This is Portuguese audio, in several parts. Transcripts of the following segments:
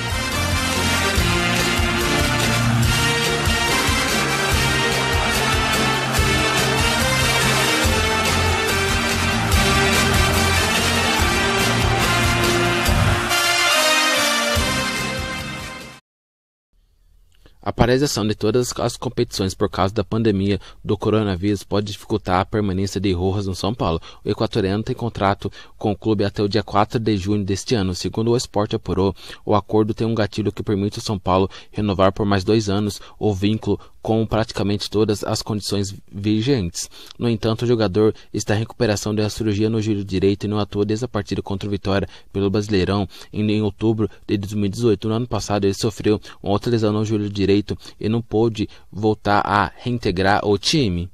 Bye. A paralisação de todas as competições por causa da pandemia do coronavírus pode dificultar a permanência de Rojas no São Paulo. O equatoriano tem contrato com o clube até o dia 4 de junho deste ano. Segundo o Esporte apurou, o acordo tem um gatilho que permite o São Paulo renovar por mais dois anos o vínculo com praticamente todas as condições vigentes. No entanto, o jogador está em recuperação de uma cirurgia no joelho direito e não atuou desde a partida contra o Vitória pelo Brasileirão em, em outubro de 2018. No ano passado, ele sofreu uma outra lesão no joelho direito e não pôde voltar a reintegrar o time.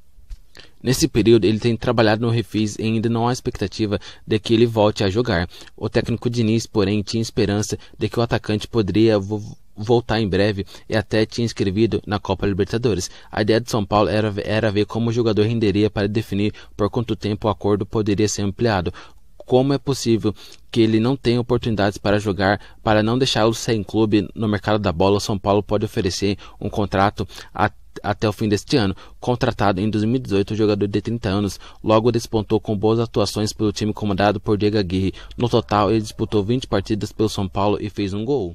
Nesse período, ele tem trabalhado no refis e ainda não há expectativa de que ele volte a jogar. O técnico Diniz, porém, tinha esperança de que o atacante poderia voltar em breve e até tinha inscrevido na Copa Libertadores. A ideia de São Paulo era, era ver como o jogador renderia para definir por quanto tempo o acordo poderia ser ampliado. Como é possível que ele não tenha oportunidades para jogar, para não deixá-lo sem clube no mercado da bola, São Paulo pode oferecer um contrato até o fim deste ano. Contratado em 2018, o jogador de 30 anos logo despontou com boas atuações pelo time comandado por Diego Aguirre. No total, ele disputou 20 partidas pelo São Paulo e fez um gol.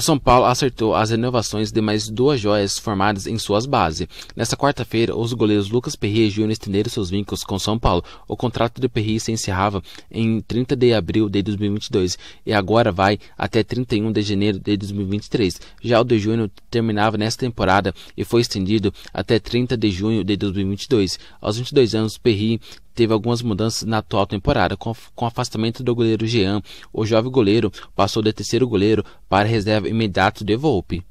O São Paulo acertou as renovações de mais duas joias formadas em suas bases. Nesta quarta-feira, os goleiros Lucas Perri e Júnior estenderam seus vínculos com o São Paulo. O contrato de Perri se encerrava em 30 de abril de 2022 e agora vai até 31 de janeiro de 2023. Já o de Júnior terminava nesta temporada e foi estendido até 30 de junho de 2022. Aos 22 anos, Perri teve algumas mudanças na atual temporada, com, com o afastamento do goleiro Jean, o jovem goleiro passou de terceiro goleiro para reserva imediato de Volpe.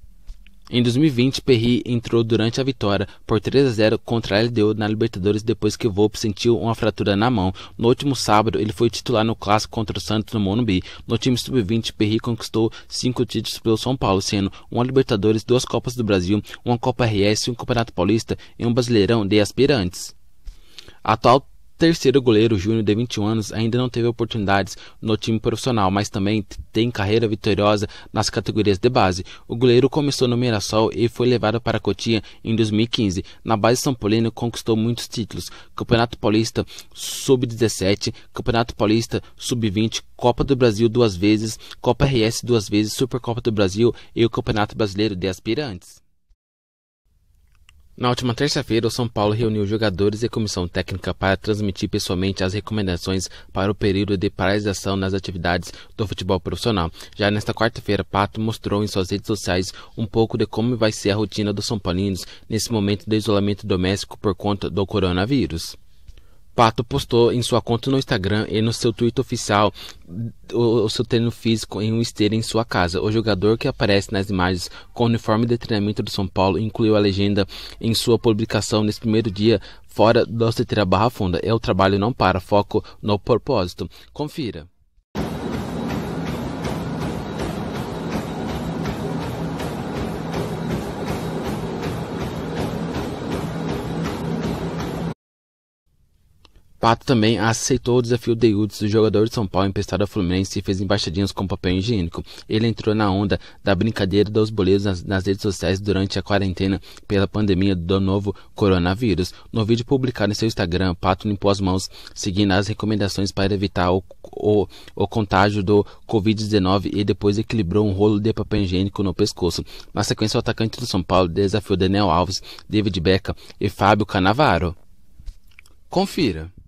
Em 2020, Perry entrou durante a vitória por 3 a 0 contra a LDU na Libertadores depois que Volpe sentiu uma fratura na mão. No último sábado, ele foi titular no clássico contra o Santos no Monumbi. No time sub-20, Perry conquistou cinco títulos pelo São Paulo, sendo uma Libertadores, duas Copas do Brasil, uma Copa RS, um Campeonato Paulista e um Brasileirão de aspirantes. atual terceiro goleiro, Júnior, de 21 anos, ainda não teve oportunidades no time profissional, mas também tem carreira vitoriosa nas categorias de base. O goleiro começou no Mirassol e foi levado para Cotia em 2015. Na base São Paulino, conquistou muitos títulos: Campeonato Paulista Sub-17, Campeonato Paulista Sub-20, Copa do Brasil duas vezes, Copa RS duas vezes, Supercopa do Brasil e o Campeonato Brasileiro de Aspirantes. Na última terça-feira, o São Paulo reuniu jogadores e comissão técnica para transmitir pessoalmente as recomendações para o período de paralisação nas atividades do futebol profissional. Já nesta quarta-feira, Pato mostrou em suas redes sociais um pouco de como vai ser a rotina dos São Paulinos nesse momento de isolamento doméstico por conta do coronavírus. Pato postou em sua conta no Instagram e no seu Twitter oficial o, o seu treino físico em um esteira em sua casa. O jogador que aparece nas imagens com o uniforme de treinamento do São Paulo incluiu a legenda em sua publicação nesse primeiro dia fora da esteira Barra Funda. É o trabalho não para, foco no propósito. Confira. Pato também aceitou o desafio de Yudes jogador de São Paulo emprestado ao Fluminense e fez embaixadinhas com papel higiênico. Ele entrou na onda da brincadeira dos boleiros nas, nas, redes sociais durante a quarentena pela pandemia do novo coronavírus. No vídeo publicado em seu Instagram, Pato limpou as mãos seguindo as recomendações para evitar o, o, o contágio do Covid-19 e depois equilibrou um rolo de papel higiênico no pescoço. Na sequência, o atacante do São Paulo desafiou Daniel Alves, David Beca e Fábio Canavaro. Confira.